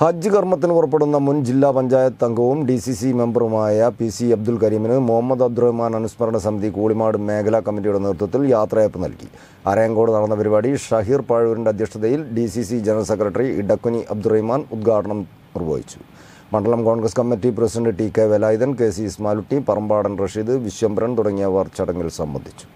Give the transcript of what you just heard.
ഹജ്ജ് കർമ്മത്തിന് പുറപ്പെടുന്ന മുൻ ജില്ലാ പഞ്ചായത്ത് അംഗവും ഡി സി സി മെമ്പറുമായ പി സി അബ്ദുൽ കരീമിന് മുഹമ്മദ് അബ്ദുറഹ്മാൻ അനുസ്മരണ സമിതി കൂളിമാട് മേഖലാ കമ്മിറ്റിയുടെ നേതൃത്വത്തിൽ യാത്രയപ്പ് നൽകി അരയങ്കോട് നടന്ന പരിപാടി ഷഹീർ പാഴൂരിൻ്റെ അധ്യക്ഷതയിൽ D C C general secretary Edakkuni Abdurahman ഉദ്ഘാടനം നിർവഹിച്ചു മണ്ഡലം Congress committee president T K Velayudhan K C Ismalutty Parambadan Rasheed Viswambharan തുടങ്ങിയവർ ചടങ്ങിൽ സംബന്ധിച്ചു